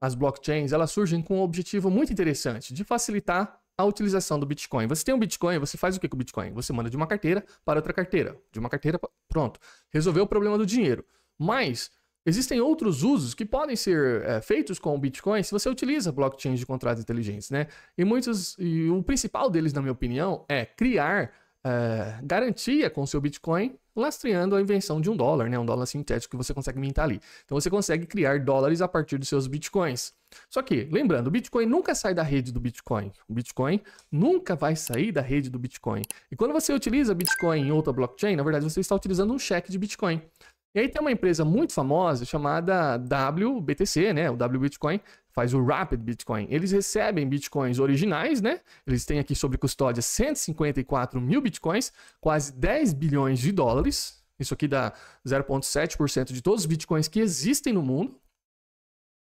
as blockchains, elas surgem com um objetivo muito interessante, de facilitar a utilização do Bitcoin. Você tem um Bitcoin, você faz o que com o Bitcoin? Você manda de uma carteira para outra carteira, de uma carteira, para... pronto. Resolveu o problema do dinheiro. Mas Existem outros usos que podem ser é, feitos com o Bitcoin se você utiliza blockchains de contratos inteligentes, né? E muitos, e o principal deles, na minha opinião, é criar é, garantia com seu Bitcoin lastreando a invenção de um dólar, né? Um dólar sintético que você consegue mintar ali. Então você consegue criar dólares a partir dos seus bitcoins. Só que, lembrando, o Bitcoin nunca sai da rede do Bitcoin. O Bitcoin nunca vai sair da rede do Bitcoin. E quando você utiliza Bitcoin em outra blockchain, na verdade você está utilizando um cheque de Bitcoin. E aí tem uma empresa muito famosa chamada WBTC, né? O W Bitcoin faz o Rapid Bitcoin. Eles recebem bitcoins originais, né? Eles têm aqui sobre custódia 154 mil bitcoins, quase 10 bilhões de dólares. Isso aqui dá 0,7% de todos os bitcoins que existem no mundo.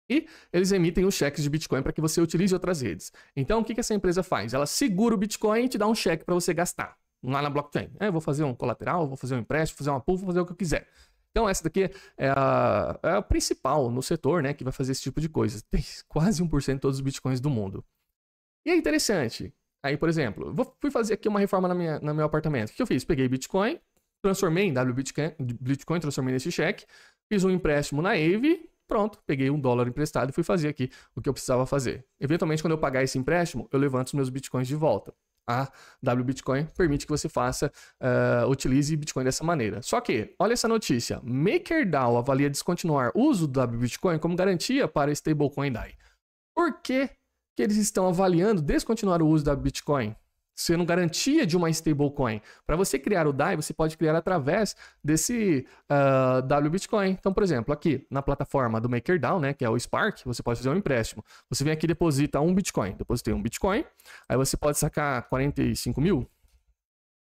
E eles emitem os cheques de Bitcoin para que você utilize outras redes. Então, o que, que essa empresa faz? Ela segura o Bitcoin e te dá um cheque para você gastar lá na blockchain. É, vou fazer um colateral, vou fazer um empréstimo, fazer uma pool, vou fazer o que eu quiser. Então, essa daqui é a, é a principal no setor, né? Que vai fazer esse tipo de coisa. Tem quase 1% de todos os bitcoins do mundo. E é interessante. Aí, por exemplo, vou, fui fazer aqui uma reforma na minha, no meu apartamento. O que eu fiz? Peguei Bitcoin, transformei em WBitcoin, Bitcoin, transformei nesse cheque, fiz um empréstimo na AVE, pronto, peguei um dólar emprestado e fui fazer aqui o que eu precisava fazer. Eventualmente, quando eu pagar esse empréstimo, eu levanto os meus bitcoins de volta a W Bitcoin permite que você faça, uh, utilize Bitcoin dessa maneira. Só que, olha essa notícia: MakerDAO avalia descontinuar o uso do W Bitcoin como garantia para stablecoin DAI. Por que, que eles estão avaliando descontinuar o uso da Bitcoin? sendo garantia de uma stablecoin. Para você criar o DAI, você pode criar através desse uh, ah, WBitcoin. Então, por exemplo, aqui na plataforma do MakerDAO, né, que é o Spark, você pode fazer um empréstimo. Você vem aqui e deposita um Bitcoin. Depositei um Bitcoin, aí você pode sacar 45 mil,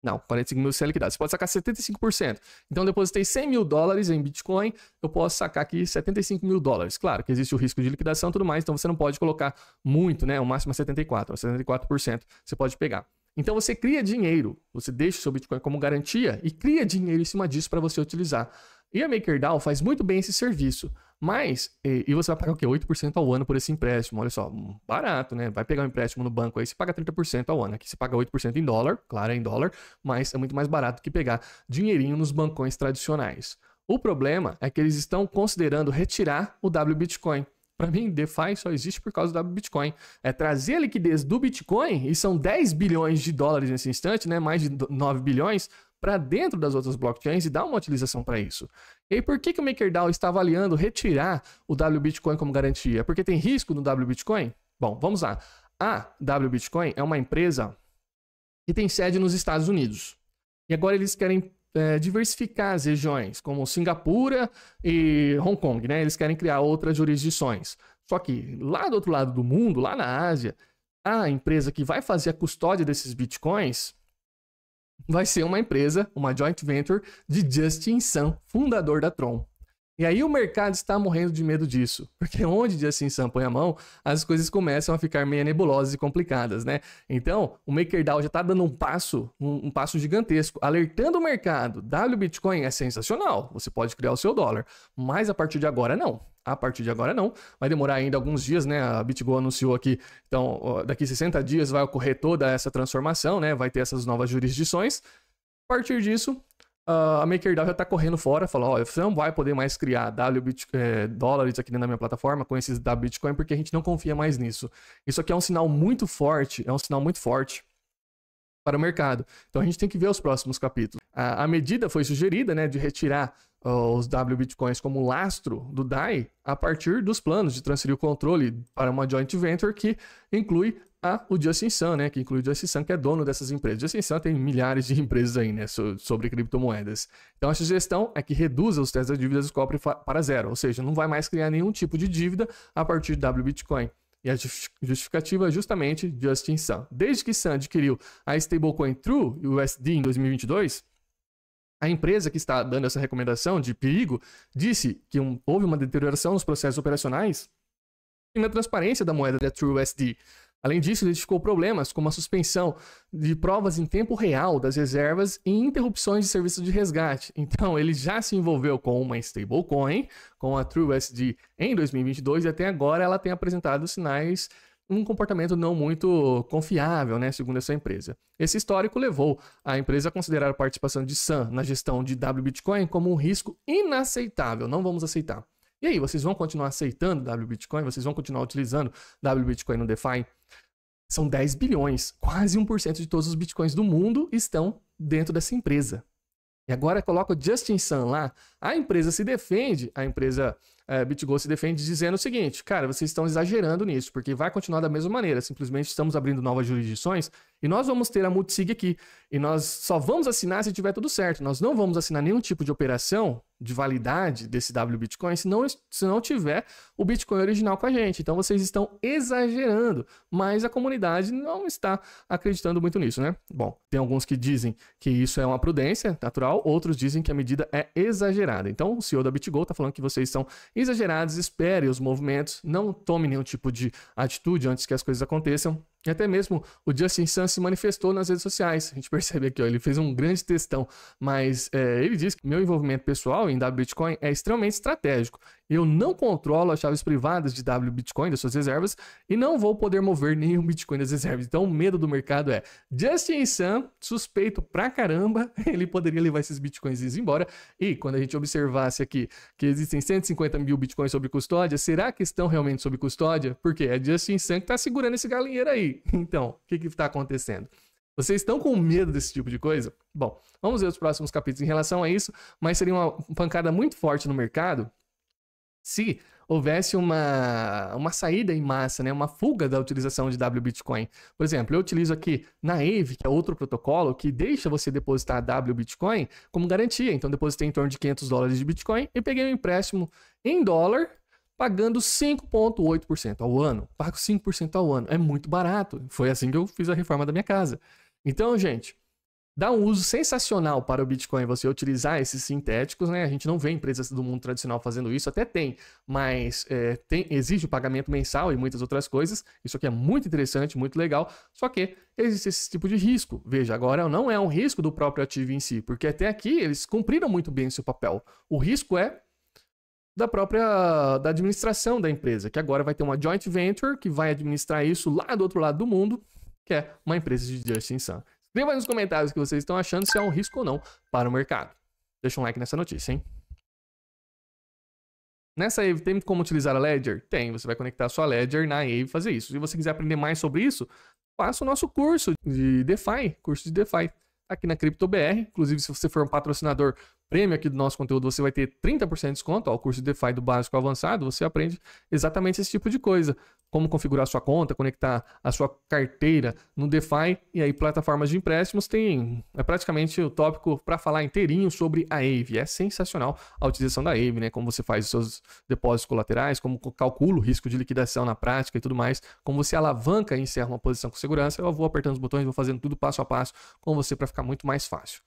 não, 45 mil sendo liquidado. Você pode sacar 75%. Então, depositei 100 mil dólares em Bitcoin, eu posso sacar aqui 75 mil dólares. Claro que existe o risco de liquidação e tudo mais, então você não pode colocar muito, né? O máximo é 74%, 74% você pode pegar. Então você cria dinheiro, você deixa o seu Bitcoin como garantia e cria dinheiro em cima disso para você utilizar. E a MakerDAO faz muito bem esse serviço. Mas, e você vai pagar o quê? 8% ao ano por esse empréstimo. Olha só, hum, barato, né? Vai pegar um empréstimo no banco aí, você paga 30% ao ano. Aqui você paga 8% em dólar, claro, é em dólar, mas é muito mais barato que pegar dinheirinho nos bancões tradicionais. O problema é que eles estão considerando retirar o W Bitcoin. Para mim, DeFi só existe por causa do Bitcoin. É trazer a liquidez do Bitcoin, e são 10 bilhões de dólares nesse instante, né? mais de 9 bilhões, para dentro das outras blockchains e dar uma utilização para isso. E aí, por que, que o MakerDAO está avaliando retirar o W Bitcoin como garantia? Porque tem risco no W Bitcoin? Bom, vamos lá. A W Bitcoin é uma empresa que tem sede nos Estados Unidos. E agora eles querem é, diversificar as regiões, como Singapura e Hong Kong, né? Eles querem criar outras jurisdições. Só que lá do outro lado do mundo, lá na Ásia, a empresa que vai fazer a custódia desses bitcoins vai ser uma empresa, uma joint venture de Justin Sun, fundador da Tron. E aí o mercado está morrendo de medo disso, porque onde Justin assim Sun põe a mão, as coisas começam a ficar meio nebulosas e complicadas, né? Então, o MakerDAO já está dando um passo, um, um, passo gigantesco, alertando o mercado. W Bitcoin é sensacional, você pode criar o seu dólar, mas a partir de agora não. A partir de agora não, vai demorar ainda alguns dias, né? A BitGo anunciou aqui, então daqui 60 dias vai ocorrer toda essa transformação, né? Vai ter essas novas jurisdições. A partir disso, Uh, a MakerDAO já está correndo fora, falou, oh, você não vai poder mais criar W Bit, é, dólares aqui na minha plataforma com esses da Bitcoin, porque a gente não confia mais nisso. Isso aqui é um sinal muito forte, é um sinal muito forte para o mercado. Então a gente tem que ver os próximos capítulos. A, a medida foi sugerida, né, de retirar uh, os W Bitcoins como lastro do DAI a partir dos planos de transferir o controle para uma joint venture que inclui o Justin Sun, né, que inclui o Justin Sun, que é dono dessas empresas. Justin Sun tem milhares de empresas aí, né, so, sobre criptomoedas. Então a sugestão é que reduza os testes da dívida do copre para zero, ou seja, não vai mais criar nenhum tipo de dívida a partir do Bitcoin. E a justificativa é justamente Justin Sun. Desde que Sun adquiriu a stablecoin True e o USD em 2022, a empresa que está dando essa recomendação de perigo disse que um, houve uma deterioração nos processos operacionais e na transparência da moeda da USD. Além disso, identificou problemas como a suspensão de provas em tempo real das reservas e interrupções de serviços de resgate. Então, ele já se envolveu com uma stablecoin, com a TrueUSD, em 2022 e até agora ela tem apresentado sinais um comportamento não muito confiável, né, segundo essa empresa. Esse histórico levou a empresa a considerar a participação de Sam na gestão de W Bitcoin como um risco inaceitável. Não vamos aceitar. E aí, vocês vão continuar aceitando W Bitcoin? Vocês vão continuar utilizando W Bitcoin no DeFi? São 10 bilhões, quase 1% de todos os bitcoins do mundo estão dentro dessa empresa. E agora coloca o Justin Sun lá. A empresa se defende, a empresa é, BitGo se defende dizendo o seguinte: cara, vocês estão exagerando nisso, porque vai continuar da mesma maneira. Simplesmente estamos abrindo novas jurisdições e nós vamos ter a multisig aqui. E nós só vamos assinar se tiver tudo certo. Nós não vamos assinar nenhum tipo de operação de validade desse W Bitcoin se não, se não tiver o Bitcoin original com a gente. Então vocês estão exagerando, mas a comunidade não está acreditando muito nisso, né? Bom, tem alguns que dizem que isso é uma prudência natural, outros dizem que a medida é exagerada. Então o CEO da BitGo está falando que vocês são exagerados, espere os movimentos, não tome nenhum tipo de atitude antes que as coisas aconteçam e até mesmo o Justin Sun se manifestou nas redes sociais. A gente percebe aqui, ó, ele fez um grande testão, mas é, ele diz que meu envolvimento pessoal em W Bitcoin é extremamente estratégico. Eu não controlo as chaves privadas de W Bitcoin, das suas reservas, e não vou poder mover nenhum Bitcoin das reservas. Então, o medo do mercado é Justin Sun, suspeito pra caramba, ele poderia levar esses Bitcoins embora. E quando a gente observasse aqui que existem 150 mil Bitcoins sob custódia, será que estão realmente sob custódia? Porque é Justin Sun que está segurando esse galinheiro aí. Então, o que que tá acontecendo? Vocês estão com medo desse tipo de coisa? Bom, vamos ver os próximos capítulos em relação a isso, mas seria uma pancada muito forte no mercado se houvesse uma, uma saída em massa, né, uma fuga da utilização de W Bitcoin. Por exemplo, eu utilizo aqui na que é outro protocolo que deixa você depositar W Bitcoin como garantia. Então, depositei em torno de 500 dólares de Bitcoin e peguei um empréstimo em dólar pagando 5,8% ao ano. Pago 5% ao ano. É muito barato. Foi assim que eu fiz a reforma da minha casa. Então, gente, dá um uso sensacional para o Bitcoin você utilizar esses sintéticos, né? A gente não vê empresas do mundo tradicional fazendo isso, até tem, mas é, tem, exige o pagamento mensal e muitas outras coisas. Isso aqui é muito interessante, muito legal, só que existe esse tipo de risco. Veja, agora não é um risco do próprio ativo em si, porque até aqui eles cumpriram muito bem o seu papel. O risco é da própria da administração da empresa, que agora vai ter uma joint venture que vai administrar isso lá do outro lado do mundo, que é uma empresa de Justin Sun. Escreva nos comentários o que vocês estão achando, se é um risco ou não para o mercado. Deixa um like nessa notícia, hein? Nessa Ave tem como utilizar a Ledger? Tem, você vai conectar a sua Ledger na Eve e fazer isso. Se você quiser aprender mais sobre isso, faça o nosso curso de DeFi, curso de DeFi aqui na CryptoBR. Inclusive, se você for um patrocinador prêmio aqui do nosso conteúdo, você vai ter 30% de desconto ao curso de DeFi do básico ao avançado. Você aprende exatamente esse tipo de coisa como configurar sua conta, conectar a sua carteira no DeFi e aí plataformas de empréstimos, tem é praticamente o tópico para falar inteirinho sobre a AVE. É sensacional a utilização da AVE, né? Como você faz os seus depósitos colaterais, como calcula o risco de liquidação na prática e tudo mais, como você alavanca e encerra uma posição com segurança. Eu vou apertando os botões, vou fazendo tudo passo a passo com você para ficar muito mais fácil.